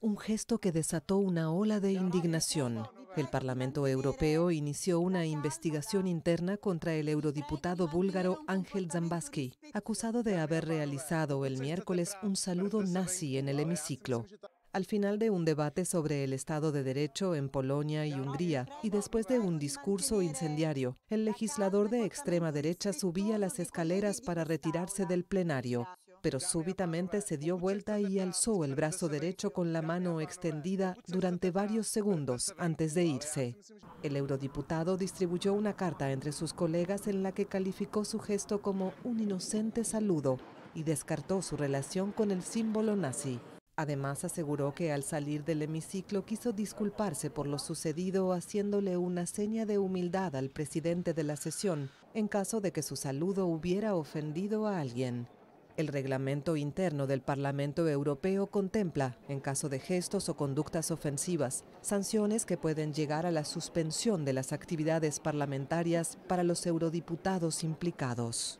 un gesto que desató una ola de indignación. El Parlamento Europeo inició una investigación interna contra el eurodiputado búlgaro Ángel Zambaski, acusado de haber realizado el miércoles un saludo nazi en el hemiciclo. Al final de un debate sobre el Estado de Derecho en Polonia y Hungría, y después de un discurso incendiario, el legislador de extrema derecha subía las escaleras para retirarse del plenario pero súbitamente se dio vuelta y alzó el brazo derecho con la mano extendida durante varios segundos antes de irse. El eurodiputado distribuyó una carta entre sus colegas en la que calificó su gesto como un inocente saludo y descartó su relación con el símbolo nazi. Además aseguró que al salir del hemiciclo quiso disculparse por lo sucedido haciéndole una seña de humildad al presidente de la sesión en caso de que su saludo hubiera ofendido a alguien. El reglamento interno del Parlamento Europeo contempla, en caso de gestos o conductas ofensivas, sanciones que pueden llegar a la suspensión de las actividades parlamentarias para los eurodiputados implicados.